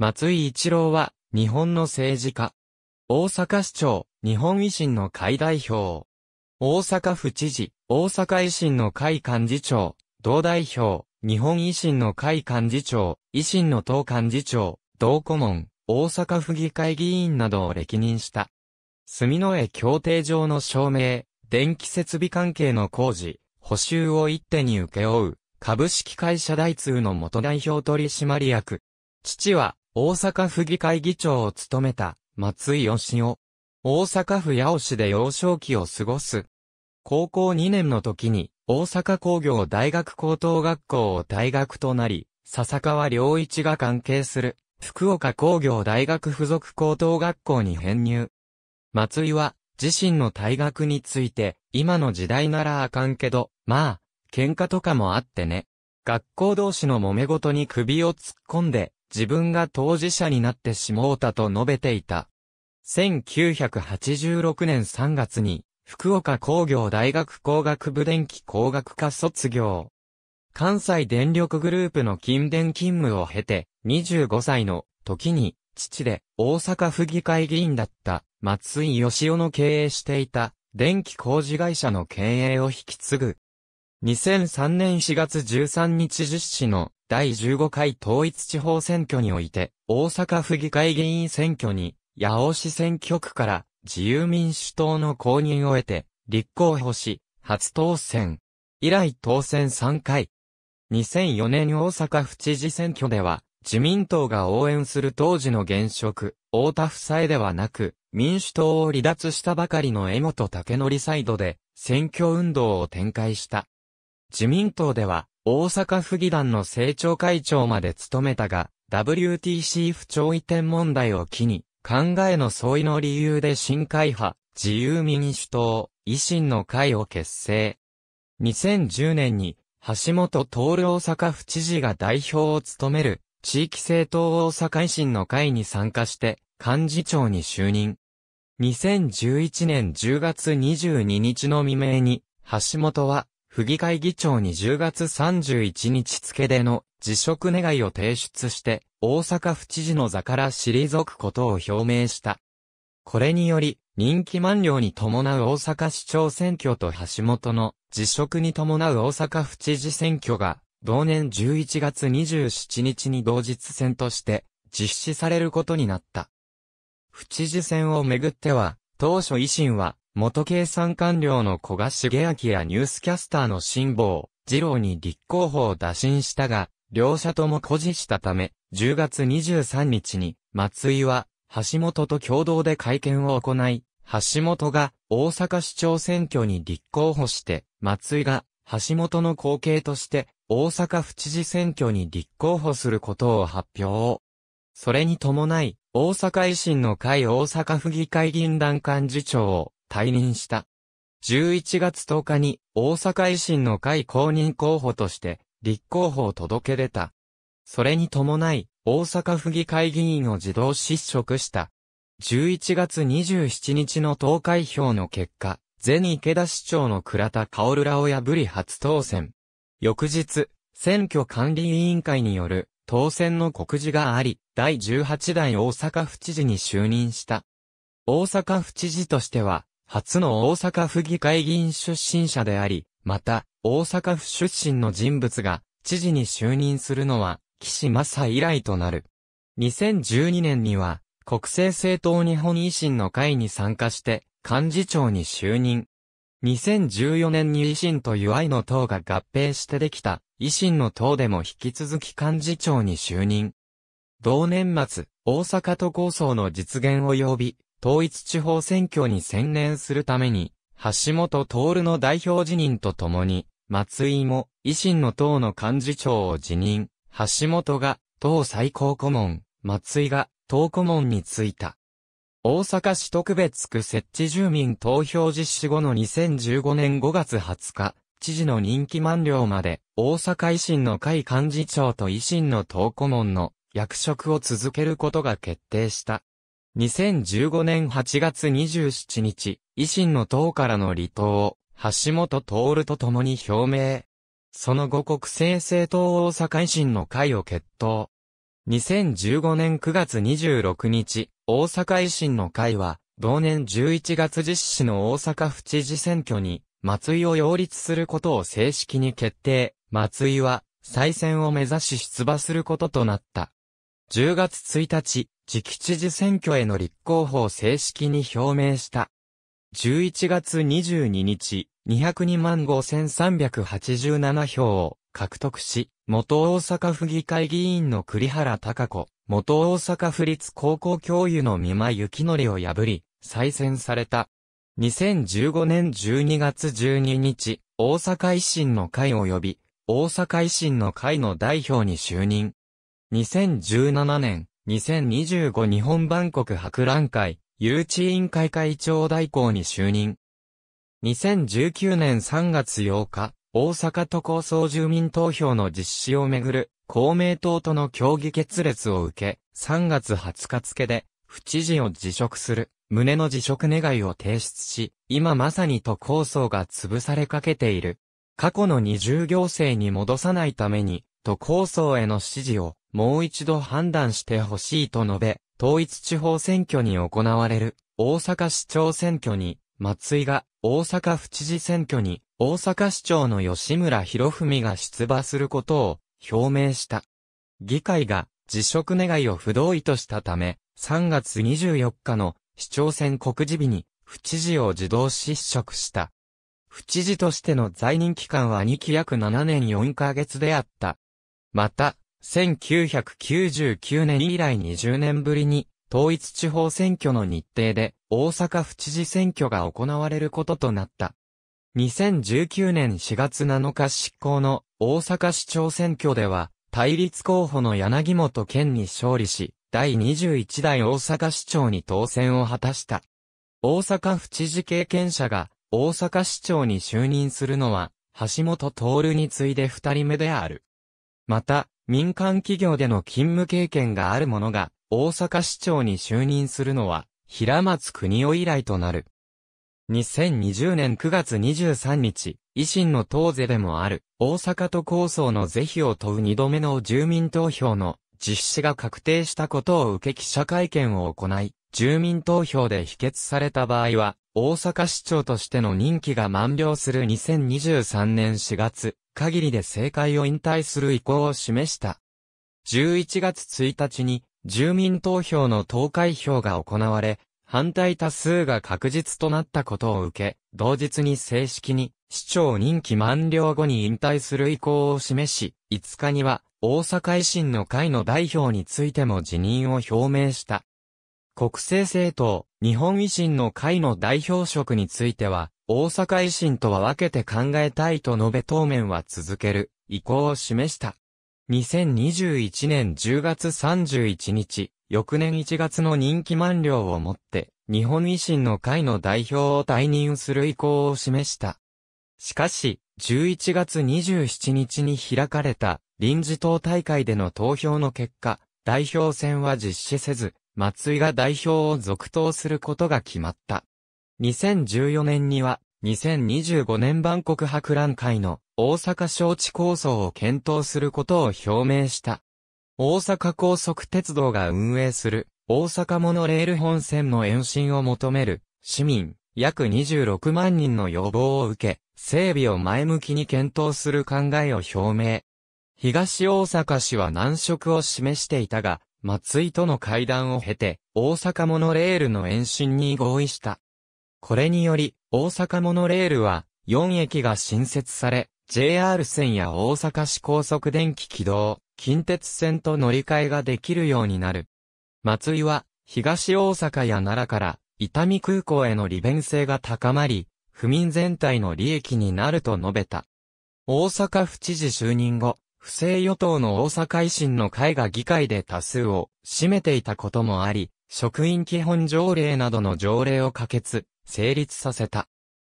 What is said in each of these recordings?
松井一郎は、日本の政治家。大阪市長、日本維新の会代表。大阪府知事、大阪維新の会幹事長、同代表、日本維新の会幹事長、維新の党幹事長、同顧問、大阪府議会議員などを歴任した。住之江協定上の証明、電気設備関係の工事、補修を一手に請け負う、株式会社大通の元代表取締役。父は、大阪府議会議長を務めた、松井義夫。大阪府八尾市で幼少期を過ごす。高校2年の時に、大阪工業大学高等学校を大学となり、笹川良一が関係する、福岡工業大学附属高等学校に編入。松井は、自身の退学について、今の時代ならあかんけど、まあ、喧嘩とかもあってね。学校同士の揉め事に首を突っ込んで、自分が当事者になってしもうたと述べていた。1986年3月に、福岡工業大学工学部電気工学科卒業。関西電力グループの勤電勤務を経て、25歳の時に、父で大阪府議会議員だった松井義夫の経営していた電気工事会社の経営を引き継ぐ。2003年4月13日実施の第15回統一地方選挙において、大阪府議会議員選挙に、八尾市選挙区から自由民主党の公認を得て、立候補し、初当選。以来当選3回。2004年大阪府知事選挙では、自民党が応援する当時の現職、大田夫妻ではなく、民主党を離脱したばかりの江本武則サイドで、選挙運動を展開した。自民党では、大阪府議団の政調会長まで務めたが、WTC 不調移転問題を機に、考えの相違の理由で新会派、自由民主党、維新の会を結成。2010年に、橋本徹大阪府知事が代表を務める、地域政党大阪維新の会に参加して、幹事長に就任。2011年10月22日の未明に、橋本は府議会議長に10月31日付での辞職願いを提出して、大阪府知事の座から退くことを表明した。これにより、任期満了に伴う大阪市長選挙と橋本の辞職に伴う大阪府知事選挙が、同年11月27日に同日選として実施されることになった。府知事選をめぐっては、当初維新は元計算官僚の古賀茂明やニュースキャスターの辛抱、二郎に立候補を打診したが、両者とも誇示したため、10月23日に、松井は、橋本と共同で会見を行い、橋本が大阪市長選挙に立候補して、松井が橋本の後継として大阪府知事選挙に立候補することを発表。それに伴い、大阪維新の会大阪府議会議員団幹事長を退任した。11月10日に大阪維新の会公認候補として立候補を届け出た。それに伴い大阪府議会議員を自動失職した。11月27日の投開票の結果、前池田市長の倉田薫らを破り初当選。翌日、選挙管理委員会による当選の告示があり、第18代大阪府知事に就任した。大阪府知事としては、初の大阪府議会議員出身者であり、また、大阪府出身の人物が、知事に就任するのは、岸正以来となる。2012年には、国政政党日本維新の会に参加して、幹事長に就任。2014年に維新とい愛の党が合併してできた、維新の党でも引き続き幹事長に就任。同年末、大阪都構想の実現及び、統一地方選挙に専念するために、橋本徹の代表辞任とともに、松井も維新の党の幹事長を辞任、橋本が党最高顧問、松井が党顧問に就いた。大阪市特別区設置住民投票実施後の2015年5月20日、知事の任期満了まで、大阪維新の会幹事長と維新の党顧問の役職を続けることが決定した。2015年8月27日、維新の党からの離党を、橋本徹と共に表明。その後国政政党大阪維新の会を決闘。2015年9月26日、大阪維新の会は、同年11月実施の大阪府知事選挙に、松井を擁立することを正式に決定。松井は、再選を目指し出馬することとなった。10月1日、次期知事選挙への立候補を正式に表明した。11月22日、202万5387票を獲得し、元大阪府議会議員の栗原隆子、元大阪府立高校教諭の三間幸則を破り、再選された。2015年12月12日、大阪維新の会及び、大阪維新の会の代表に就任。2017年、2025日本万国博覧会、誘致委員会会長代行に就任。2019年3月8日、大阪都構想住民投票の実施をめぐる公明党との協議決裂を受け、3月20日付で、府知事を辞職する、胸の辞職願いを提出し、今まさに都構想が潰されかけている。過去の二重行政に戻さないために、都構想への支持をもう一度判断してほしいと述べ、統一地方選挙に行われる大阪市長選挙に松井が、大阪府知事選挙に大阪市長の吉村博文が出馬することを表明した。議会が辞職願を不同意としたため、3月24日の市長選告示日に、府知事を自動失職した。府知事としての在任期間は2期約7年4ヶ月であった。また、1999年以来20年ぶりに、統一地方選挙の日程で、大阪府知事選挙が行われることとなった。2019年4月7日執行の大阪市長選挙では、対立候補の柳本健に勝利し、第21代大阪市長に当選を果たした。大阪府知事経験者が大阪市長に就任するのは、橋本徹に次いで二人目である。また、民間企業での勤務経験がある者が、大阪市長に就任するのは、平松国夫以来となる。2020年9月23日、維新の党世でもある、大阪都構想の是非を問う2度目の住民投票の実施が確定したことを受け記者会見を行い、住民投票で否決された場合は、大阪市長としての任期が満了する2023年4月、限りで政界を引退する意向を示した。11月1日に住民投票の投開票が行われ、反対多数が確実となったことを受け、同日に正式に市長任期満了後に引退する意向を示し、5日には大阪維新の会の代表についても辞任を表明した。国政政党、日本維新の会の代表職については、大阪維新とは分けて考えたいと述べ当面は続ける意向を示した。2021年10月31日、翌年1月の任期満了をもって、日本維新の会の代表を退任する意向を示した。しかし、11月27日に開かれた臨時党大会での投票の結果、代表選は実施せず、松井が代表を続投することが決まった。2014年には、2025年万国博覧会の大阪招致構想を検討することを表明した。大阪高速鉄道が運営する大阪モノレール本線の延伸を求める市民約26万人の要望を受け、整備を前向きに検討する考えを表明。東大阪市は難色を示していたが、松井との会談を経て、大阪モノレールの延伸に合意した。これにより、大阪モノレールは、4駅が新設され、JR 線や大阪市高速電気軌道、近鉄線と乗り換えができるようになる。松井は、東大阪や奈良から、伊丹空港への利便性が高まり、府民全体の利益になると述べた。大阪府知事就任後、不正与党の大阪維新の会が議会で多数を占めていたこともあり、職員基本条例などの条例を可決、成立させた。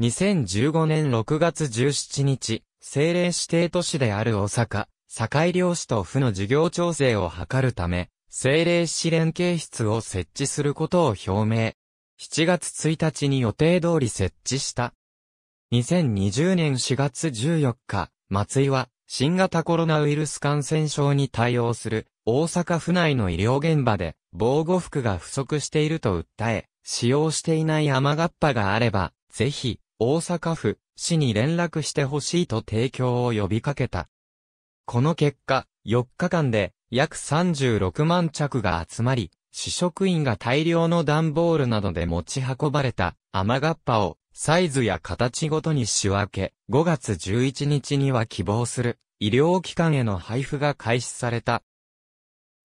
2015年6月17日、政令指定都市である大阪、堺領市と府の事業調整を図るため、政令市連携室を設置することを表明。7月1日に予定通り設置した。2020年4月14日、松井は、新型コロナウイルス感染症に対応する大阪府内の医療現場で防護服が不足していると訴え、使用していない雨がっぱがあれば、ぜひ、大阪府、市に連絡してほしいと提供を呼びかけた。この結果、4日間で約36万着が集まり、市職員が大量の段ボールなどで持ち運ばれた雨がっぱをサイズや形ごとに仕分け、5月11日には希望する医療機関への配布が開始された。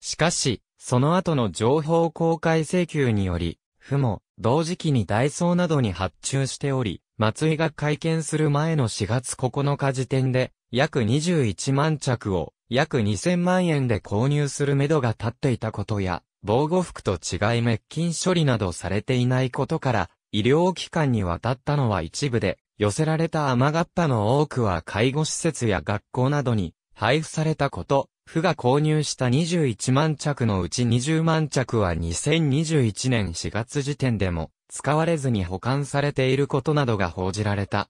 しかし、その後の情報公開請求により、府も同時期にダイソーなどに発注しており、松井が会見する前の4月9日時点で、約21万着を約2000万円で購入するめどが立っていたことや、防護服と違い滅菌処理などされていないことから、医療機関に渡ったのは一部で、寄せられた雨がっぱの多くは介護施設や学校などに配布されたこと、府が購入した21万着のうち20万着は2021年4月時点でも使われずに保管されていることなどが報じられた。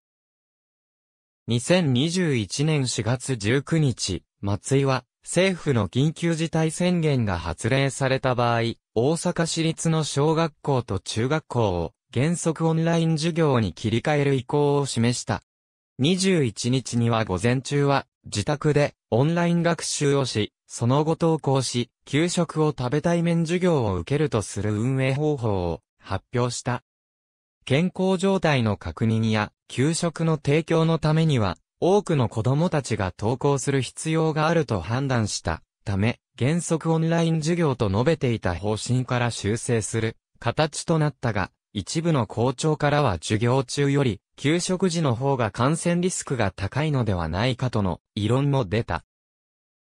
2021年4月19日、松井は政府の緊急事態宣言が発令された場合、大阪市立の小学校と中学校を原則オンライン授業に切り替える意向を示した。21日には午前中は、自宅でオンライン学習をし、その後投稿し、給食を食べ対面授業を受けるとする運営方法を発表した。健康状態の確認や給食の提供のためには、多くの子供たちが登校する必要があると判断したため、原則オンライン授業と述べていた方針から修正する形となったが、一部の校長からは授業中より給食時の方が感染リスクが高いのではないかとの異論も出た。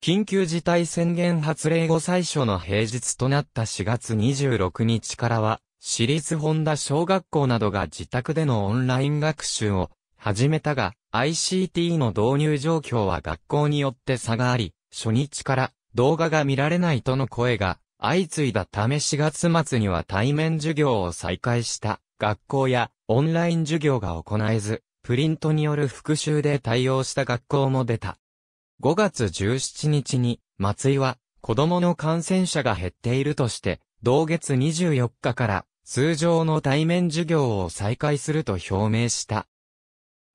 緊急事態宣言発令後最初の平日となった4月26日からは、私立本田小学校などが自宅でのオンライン学習を始めたが、ICT の導入状況は学校によって差があり、初日から動画が見られないとの声が相次いだため4月末には対面授業を再開した。学校やオンライン授業が行えず、プリントによる復習で対応した学校も出た。5月17日に、松井は、子供の感染者が減っているとして、同月24日から通常の対面授業を再開すると表明した。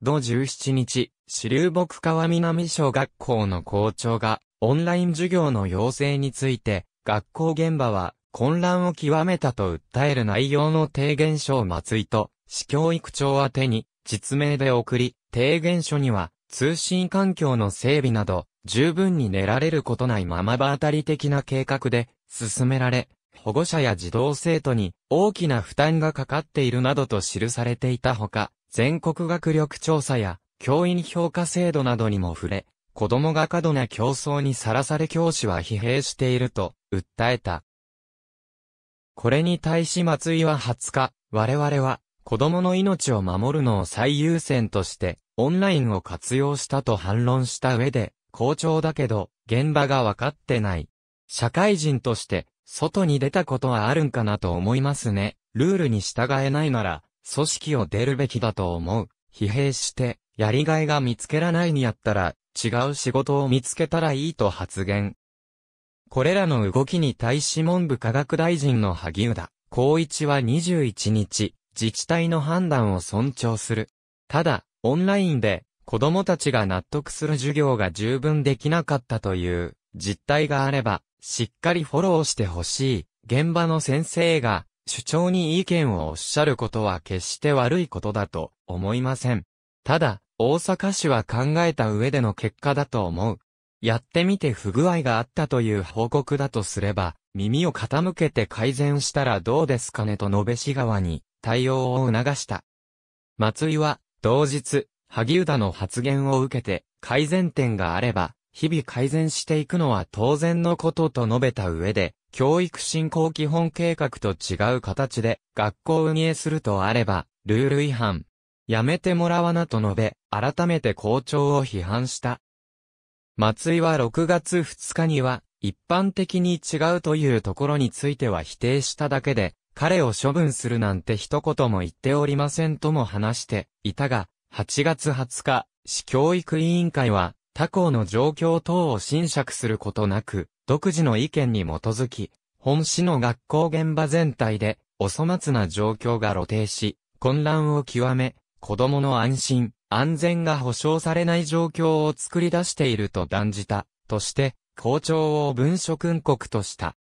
同17日、支流木川南小学校の校長が、オンライン授業の要請について、学校現場は混乱を極めたと訴える内容の提言書を松井と、市教育長宛に、実名で送り、提言書には、通信環境の整備など、十分に練られることないまま場当たり的な計画で、進められ、保護者や児童生徒に大きな負担がかかっているなどと記されていたほか、全国学力調査や教員評価制度などにも触れ、子供が過度な競争にさらされ教師は疲弊していると訴えた。これに対し松井は20日、我々は、子供の命を守るのを最優先として、オンラインを活用したと反論した上で、校長だけど、現場がわかってない。社会人として、外に出たことはあるんかなと思いますね。ルールに従えないなら、組織を出るべきだと思う。疲弊して、やりがいが見つけらないにやったら、違う仕事を見つけたらいいと発言。これらの動きに対し文部科学大臣の萩生田、光一は21日、自治体の判断を尊重する。ただ、オンラインで、子供たちが納得する授業が十分できなかったという実態があれば、しっかりフォローしてほしい。現場の先生が主張に意見をおっしゃることは決して悪いことだと思いません。ただ、大阪市は考えた上での結果だと思う。やってみて不具合があったという報告だとすれば、耳を傾けて改善したらどうですかねと延べし側に対応を促した。松井は、同日、萩生田の発言を受けて、改善点があれば、日々改善していくのは当然のことと述べた上で、教育振興基本計画と違う形で、学校運営するとあれば、ルール違反。やめてもらわなと述べ、改めて校長を批判した。松井は6月2日には、一般的に違うというところについては否定しただけで、彼を処分するなんて一言も言っておりませんとも話していたが、8月20日、市教育委員会は、他校の状況等を侵釈することなく、独自の意見に基づき、本市の学校現場全体で、お粗末な状況が露呈し、混乱を極め、子供の安心、安全が保障されない状況を作り出していると断じた、として、校長を文書訓告とした。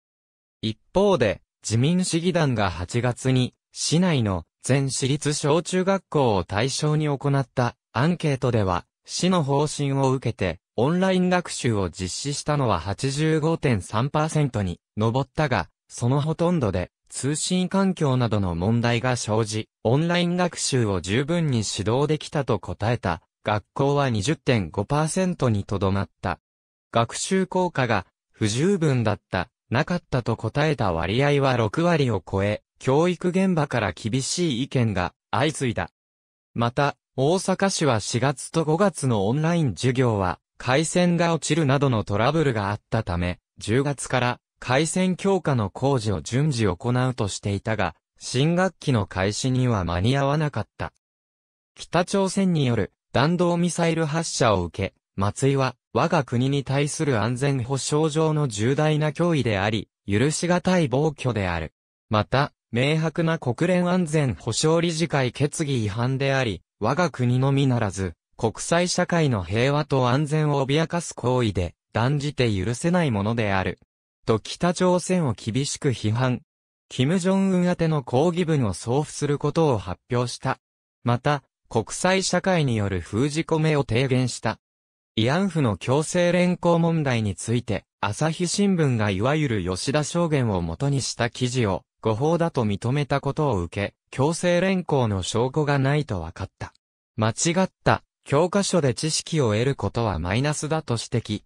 一方で、自民市議団が8月に、市内の全市立小中学校を対象に行ったアンケートでは、市の方針を受けて、オンライン学習を実施したのは85.3%に上ったが、そのほとんどで、通信環境などの問題が生じ、オンライン学習を十分に指導できたと答えた、学校は20.5%にとどまった。学習効果が不十分だった、なかったと答えた割合は6割を超え、教育現場から厳しい意見が相次いだ。また、大阪市は4月と5月のオンライン授業は、回線が落ちるなどのトラブルがあったため、10月から回線強化の工事を順次行うとしていたが、新学期の開始には間に合わなかった。北朝鮮による弾道ミサイル発射を受け、松井は我が国に対する安全保障上の重大な脅威であり、許し難い暴挙である。また、明白な国連安全保障理事会決議違反であり、我が国のみならず、国際社会の平和と安全を脅かす行為で、断じて許せないものである。と北朝鮮を厳しく批判。金正恩宛ての抗議文を送付することを発表した。また、国際社会による封じ込めを提言した。慰安婦の強制連行問題について、朝日新聞がいわゆる吉田証言を元にした記事を誤報だと認めたことを受け、強制連行の証拠がないと分かった。間違った、教科書で知識を得ることはマイナスだと指摘。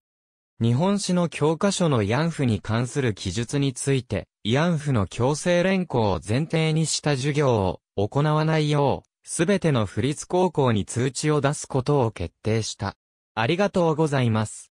日本史の教科書の慰安婦に関する記述について、慰安婦の強制連行を前提にした授業を行わないよう、すべての府立高校に通知を出すことを決定した。ありがとうございます。